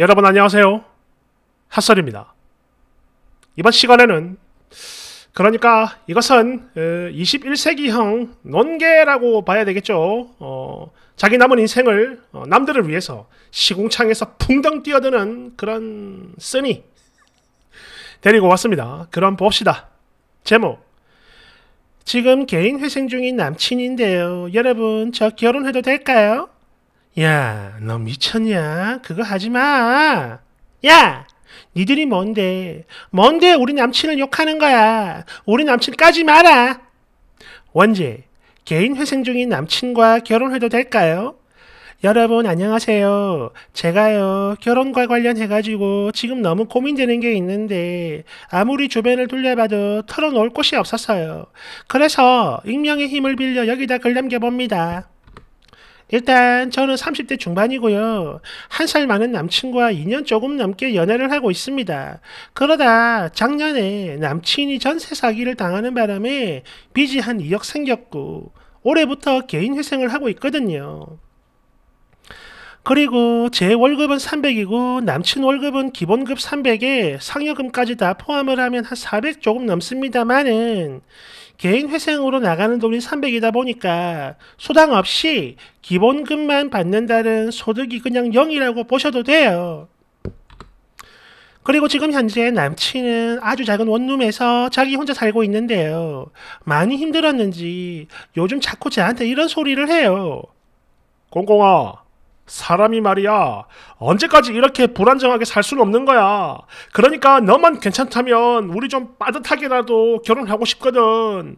여러분 안녕하세요. 핫설입니다. 이번 시간에는 그러니까 이것은 21세기형 어, 논계라고 봐야 되겠죠. 어, 자기 남은 인생을 어, 남들을 위해서 시궁창에서 풍덩 뛰어드는 그런 쓰니 데리고 왔습니다. 그럼 봅시다. 제목 지금 개인 회생 중인 남친인데요. 여러분 저 결혼해도 될까요? 야, 너 미쳤냐? 그거 하지 마. 야! 니들이 뭔데? 뭔데 우리 남친을 욕하는 거야? 우리 남친 까지 마라! 원제, 개인 회생 중인 남친과 결혼해도 될까요? 여러분 안녕하세요. 제가요 결혼과 관련해가지고 지금 너무 고민되는 게 있는데 아무리 주변을 둘러봐도 털어놓을 곳이 없었어요. 그래서 익명의 힘을 빌려 여기다 글 남겨봅니다. 일단 저는 30대 중반이고요. 한 살 많은 남친과 2년 조금 넘게 연애를 하고 있습니다. 그러다 작년에 남친이 전세 사기를 당하는 바람에 빚이 한 2억 생겼고 올해부터 개인회생을 하고 있거든요. 그리고 제 월급은 300이고 남친 월급은 기본급 300에 상여금까지 다 포함을 하면 한 400 조금 넘습니다만은 개인 회생으로 나가는 돈이 300이다 보니까 소당 없이 기본금만 받는다는 소득이 그냥 0이라고 보셔도 돼요. 그리고 지금 현재 남친은 아주 작은 원룸에서 자기 혼자 살고 있는데요. 많이 힘들었는지 요즘 자꾸 저한테 이런 소리를 해요. 공공아, 사람이 말이야. 언제까지 이렇게 불안정하게 살 수는 없는 거야. 그러니까 너만 괜찮다면 우리 좀 빠듯하게라도 결혼하고 싶거든.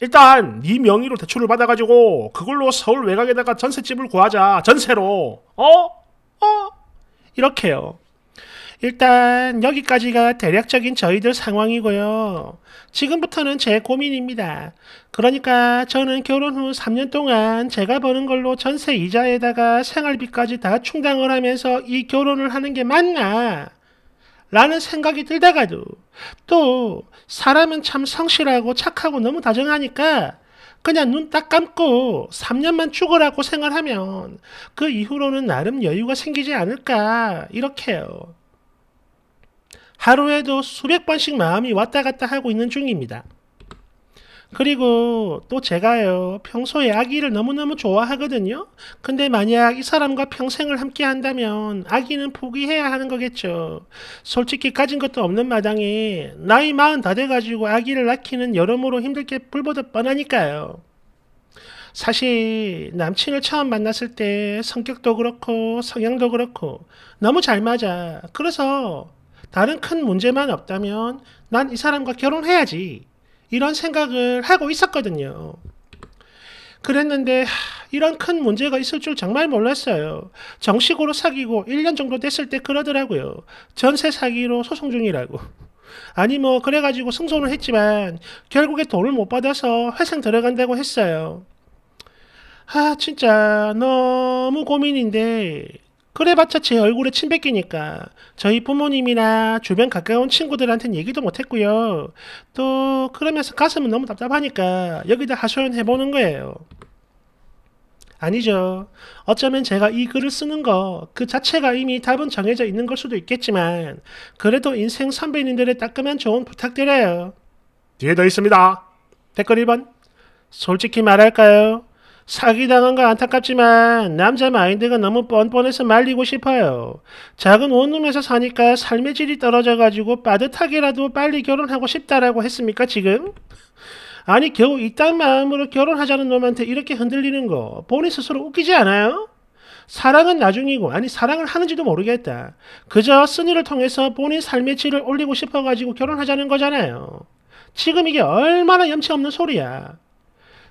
일단 네 명의로 대출을 받아가지고 그걸로 서울 외곽에다가 전셋집을 구하자. 전세로. 어? 어? 이렇게요. 일단 여기까지가 대략적인 저희들 상황이고요. 지금부터는 제 고민입니다. 그러니까 저는 결혼 후 3년 동안 제가 버는 걸로 전세 이자에다가 생활비까지 다 충당을 하면서 이 결혼을 하는 게 맞나? 라는 생각이 들다가도 또 사람은 참 성실하고 착하고 너무 다정하니까 그냥 눈 딱 감고 3년만 죽으라고 생활하면 그 이후로는 나름 여유가 생기지 않을까 이렇게요. 하루에도 수백 번씩 마음이 왔다 갔다 하고 있는 중입니다. 그리고 또 제가요, 평소에 아기를 너무너무 좋아하거든요? 근데 만약 이 사람과 평생을 함께 한다면 아기는 포기해야 하는 거겠죠. 솔직히 가진 것도 없는 마당에 나이 마흔 다 돼가지고 아기를 낳기는 여러모로 힘들게 불보듯 뻔하니까요. 사실 남친을 처음 만났을 때 성격도 그렇고 성향도 그렇고 너무 잘 맞아. 그래서 다른 큰 문제만 없다면 난 이 사람과 결혼해야지. 이런 생각을 하고 있었거든요. 그랬는데 이런 큰 문제가 있을 줄 정말 몰랐어요. 정식으로 사귀고 1년 정도 됐을 때 그러더라고요. 전세 사기로 소송 중이라고. 아니 뭐 그래가지고 승소는 했지만 결국에 돈을 못 받아서 회생 들어간다고 했어요. 아 진짜 너무 고민인데 그래봤자 제 얼굴에 침 뱉기니까 저희 부모님이나 주변 가까운 친구들한테는 얘기도 못했고요. 또 그러면서 가슴은 너무 답답하니까 여기다 하소연해보는 거예요. 아니죠. 어쩌면 제가 이 글을 쓰는 거 그 자체가 이미 답은 정해져 있는 걸 수도 있겠지만 그래도 인생 선배님들의 따끔한 조언 부탁드려요. 뒤에 더 있습니다. 댓글 1번 솔직히 말할까요? 사기당한 거 안타깝지만 남자 마인드가 너무 뻔뻔해서 말리고 싶어요. 작은 원룸에서 사니까 삶의 질이 떨어져가지고 빠듯하게라도 빨리 결혼하고 싶다라고 했습니까 지금? 아니 겨우 이딴 마음으로 결혼하자는 놈한테 이렇게 흔들리는 거 본인 스스로 웃기지 않아요? 사랑은 나중이고 아니 사랑을 하는지도 모르겠다. 그저 순위를 통해서 본인 삶의 질을 올리고 싶어가지고 결혼하자는 거잖아요. 지금 이게 얼마나 염치 없는 소리야.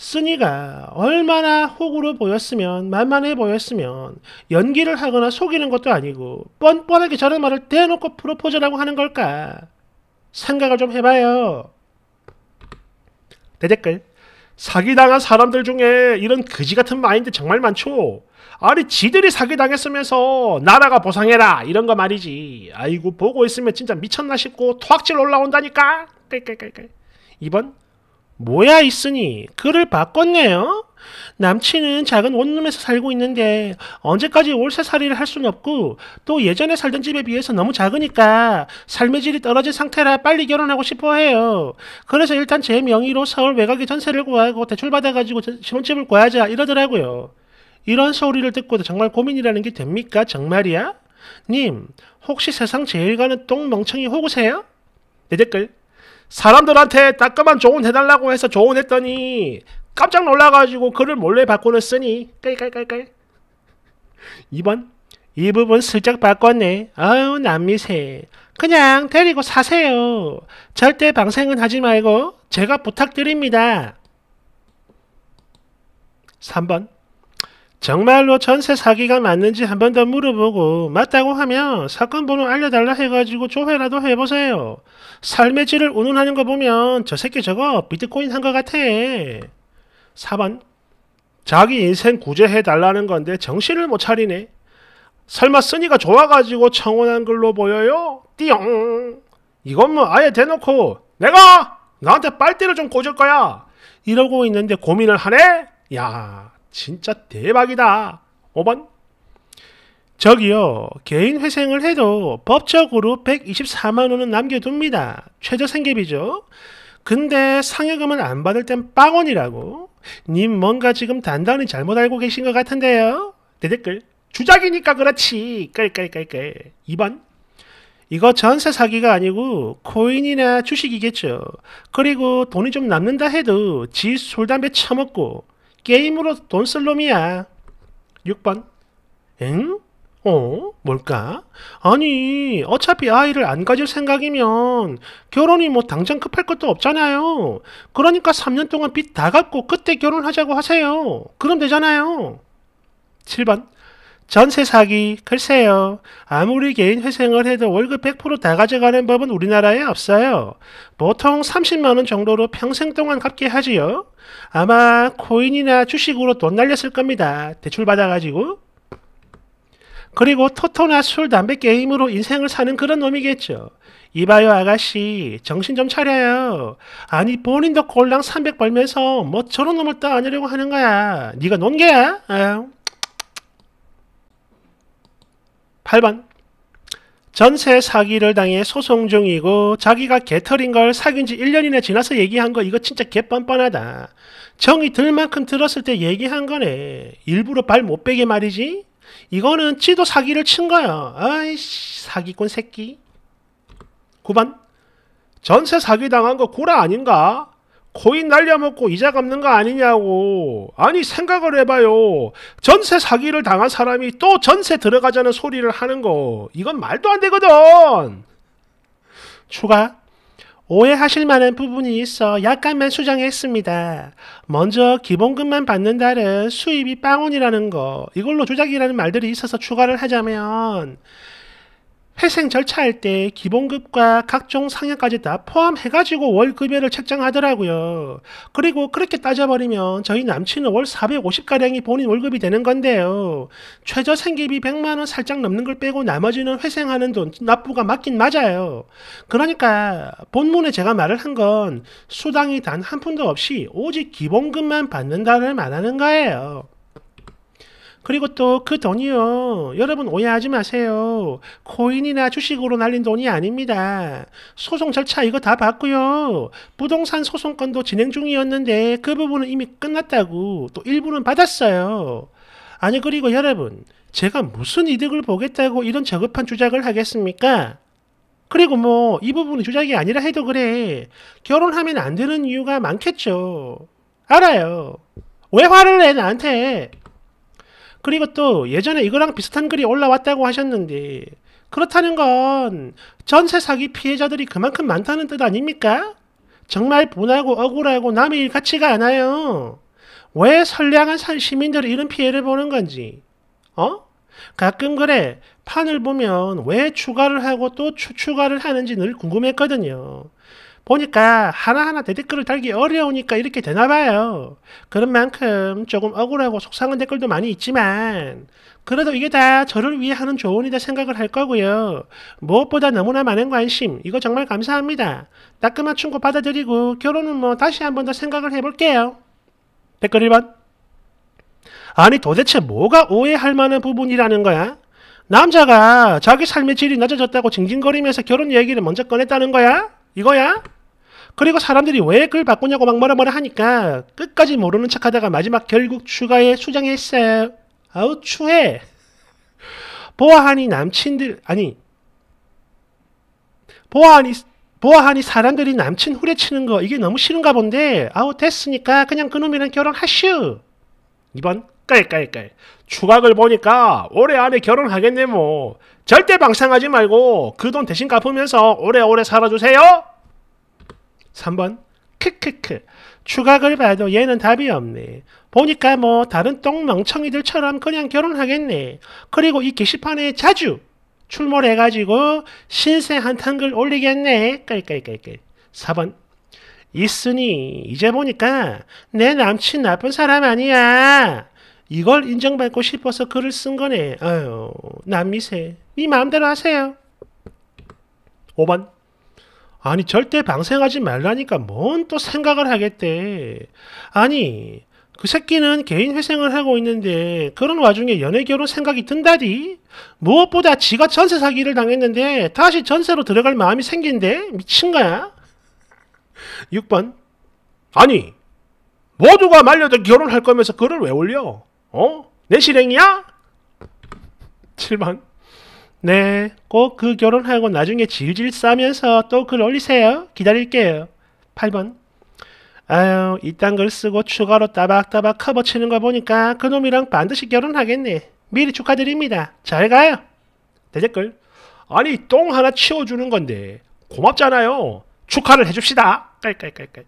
쓰니가 얼마나 호구로 보였으면 만만해 보였으면 연기를 하거나 속이는 것도 아니고 뻔뻔하게 저런 말을 대놓고 프로포즈라고 하는 걸까? 생각을 좀 해봐요. 대댓글 사기당한 사람들 중에 이런 그지 같은 마인드 정말 많죠. 아니 지들이 사기당했으면서 나라가 보상해라 이런 거 말이지. 아이고 보고 있으면 진짜 미쳤나 싶고 토악질 올라온다니까. 2번 뭐야 있으니 그를 바꿨네요. 남친은 작은 원룸에서 살고 있는데 언제까지 월세살이를 할 수는 없고 또 예전에 살던 집에 비해서 너무 작으니까 삶의 질이 떨어진 상태라 빨리 결혼하고 싶어해요. 그래서 일단 제 명의로 서울 외곽에 전세를 구하고 대출받아가지고 신혼집을 구하자 이러더라고요. 이런 소리를 듣고도 정말 고민이라는 게 됩니까? 정말이야? 님, 혹시 세상 제일 가는 똥멍청이 호구세요? 내 댓글 사람들한테 따끔한 조언 해달라고 해서 조언했더니 깜짝 놀라가지고 글을 몰래 바꿔는으니 깔깔깔깔 2번 이 부분 슬쩍 바꿨네 아유 남미새 그냥 데리고 사세요 절대 방생은 하지 말고 제가 부탁드립니다 3번 정말로 전세 사기가 맞는지 한 번 더 물어보고 맞다고 하면 사건 번호 알려달라 해가지고 조회라도 해보세요. 삶의 질을 운운하는 거 보면 저 새끼 저거 비트코인 한 거 같아. 4번 자기 인생 구제해달라는 건데 정신을 못 차리네. 설마 쓰니가 좋아가지고 청혼한 걸로 보여요? 띠용! 이건 뭐 아예 대놓고 내가 나한테 빨대를 좀 꽂을 거야! 이러고 있는데 고민을 하네? 야 진짜 대박이다. 5번. 저기요, 개인 회생을 해도 법적으로 124만원은 남겨둡니다. 최저 생계비죠? 근데 상여금은 안 받을 땐 빵원이라고? 님 뭔가 지금 단단히 잘못 알고 계신 것 같은데요? 대댓글. 주작이니까 그렇지. 깔깔깔깔. 2번. 이거 전세 사기가 아니고 코인이나 주식이겠죠. 그리고 돈이 좀 남는다 해도 지술 담배 처먹고 게임으로 돈 쓸 놈이야. 6번. 응? 어? 뭘까? 아니, 어차피 아이를 안 가질 생각이면 결혼이 뭐 당장 급할 것도 없잖아요. 그러니까 3년 동안 빚 다 갚고 그때 결혼하자고 하세요. 그럼 되잖아요. 7번. 전세 사기 글쎄요. 아무리 개인 회생을 해도 월급 100%다 가져가는 법은 우리나라에 없어요. 보통 30만 원 정도로 평생 동안 갚게 하지요. 아마 코인이나 주식으로 돈 날렸을 겁니다. 대출 받아가지고. 그리고 토토나 술, 담배 게임으로 인생을 사는 그런 놈이겠죠. 이봐요 아가씨 정신 좀 차려요. 아니 본인도 골랑 300 벌면서 뭐 저런 놈을 따아내려고 하는 거야. 네가 논 게야? 아 8번 전세 사기를 당해 소송 중이고 자기가 개털인 걸 사귄 지 1년이나 지나서 얘기한 거 이거 진짜 개뻔뻔하다. 정이 들 만큼 들었을 때 얘기한 거네. 일부러 발 못 빼게 말이지. 이거는 지도 사기를 친 거야. 아이씨 사기꾼 새끼. 9번 전세 사기 당한 거 고라 아닌가? 코인 날려먹고 이자 갚는 거 아니냐고. 아니 생각을 해봐요. 전세 사기를 당한 사람이 또 전세 들어가자는 소리를 하는 거. 이건 말도 안 되거든. 추가. 오해하실 만한 부분이 있어 약간만 수정했습니다. 먼저 기본금만 받는 달은 수입이 빵원이라는 거, 이걸로 조작이라는 말들이 있어서 추가를 하자면 회생 절차할 때 기본급과 각종 상여까지 다 포함해가지고 월급여를 책정하더라고요. 그리고 그렇게 따져버리면 저희 남친은 월 450가량이 본인 월급이 되는 건데요. 최저 생계비 100만원 살짝 넘는 걸 빼고 나머지는 회생하는 돈 납부가 맞긴 맞아요. 그러니까 본문에 제가 말을 한 건 수당이 단 한 푼도 없이 오직 기본급만 받는다를 말하는 거예요. 그리고 또 그 돈이요. 여러분 오해하지 마세요. 코인이나 주식으로 날린 돈이 아닙니다. 소송 절차 이거 다 봤고요. 부동산 소송권도 진행 중이었는데 그 부분은 이미 끝났다고 또 일부는 받았어요. 아니 그리고 여러분 제가 무슨 이득을 보겠다고 이런 저급한 주작을 하겠습니까? 그리고 뭐 이부분은 주작이 아니라 해도 그래. 결혼하면 안 되는 이유가 많겠죠. 알아요. 왜 화를 내 나한테? 그리고 또 예전에 이거랑 비슷한 글이 올라왔다고 하셨는데 그렇다는 건 전세 사기 피해자들이 그만큼 많다는 뜻 아닙니까? 정말 분하고 억울하고 남의 일 같지가 않아요. 왜 선량한 시민들이 이런 피해를 보는 건지. 어? 가끔 그래 판을 보면 왜 추가를 하고 또 추, 추가를 하는지 늘 궁금했거든요. 보니까 하나하나 대댓글을 달기 어려우니까 이렇게 되나봐요. 그런 만큼 조금 억울하고 속상한 댓글도 많이 있지만 그래도 이게 다 저를 위해 하는 조언이다 생각을 할 거고요. 무엇보다 너무나 많은 관심 이거 정말 감사합니다. 따끔한 충고 받아들이고 결혼은 뭐 다시 한 번 더 생각을 해볼게요. 댓글 1번 아니 도대체 뭐가 오해할 만한 부분이라는 거야? 남자가 자기 삶의 질이 낮아졌다고 징징거리면서 결혼 얘기를 먼저 꺼냈다는 거야? 이거야? 그리고 사람들이 왜 그걸 바꾸냐고 막 뭐라 뭐라 하니까 끝까지 모르는 척하다가 마지막 결국 추가에 수정했어요. 아우 추해. 보아하니 남친들 아니 보아하니 보아하니 사람들이 남친 후려치는 거 이게 너무 싫은가 본데 아우 됐으니까 그냥 그놈이랑 결혼하슈. 2번 깔깔깔 추각을 보니까 올해 안에 결혼하겠네 뭐 절대 방상하지 말고 그 돈 대신 갚으면서 오래오래 살아주세요. 3번 크크크 추각을 봐도 얘는 답이 없네. 보니까 뭐 다른 똥멍청이들처럼 그냥 결혼하겠네. 그리고 이 게시판에 자주 출몰해가지고 신세 한탄글 올리겠네. 깔깔깔깔. 4번 있으니 이제 보니까 내 남친 나쁜 사람 아니야. 이걸 인정받고 싶어서 글을 쓴 거네. 아유 남미세. 이 마음대로 하세요. 5번 아니 절대 방생하지 말라니까 뭔 또 생각을 하겠대. 아니 그 새끼는 개인 회생을 하고 있는데 그런 와중에 연애 결혼 생각이 든다디? 무엇보다 지가 전세 사기를 당했는데 다시 전세로 들어갈 마음이 생긴데? 미친 거야? 6번 아니 모두가 말려도 결혼할 거면서 글을 왜 올려? 어? 내 실행이야? 7번 네, 꼭 그 결혼하고 나중에 질질 싸면서 또 글 올리세요. 기다릴게요. 8번. 아유, 이딴 글 쓰고 추가로 따박따박 커버 치는 거 보니까 그놈이랑 반드시 결혼하겠네. 미리 축하드립니다. 잘 가요. 대댓글. 아니, 똥 하나 치워주는 건데 고맙잖아요. 축하를 해줍시다. 깔깔깔깔.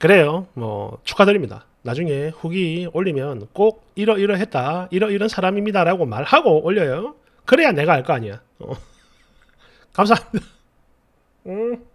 그래요. 뭐 축하드립니다. 나중에 후기 올리면 꼭 이러이러했다 이러이런 사람입니다 라고 말하고 올려요 그래야 내가 알 거 아니야 어. 감사합니다 음.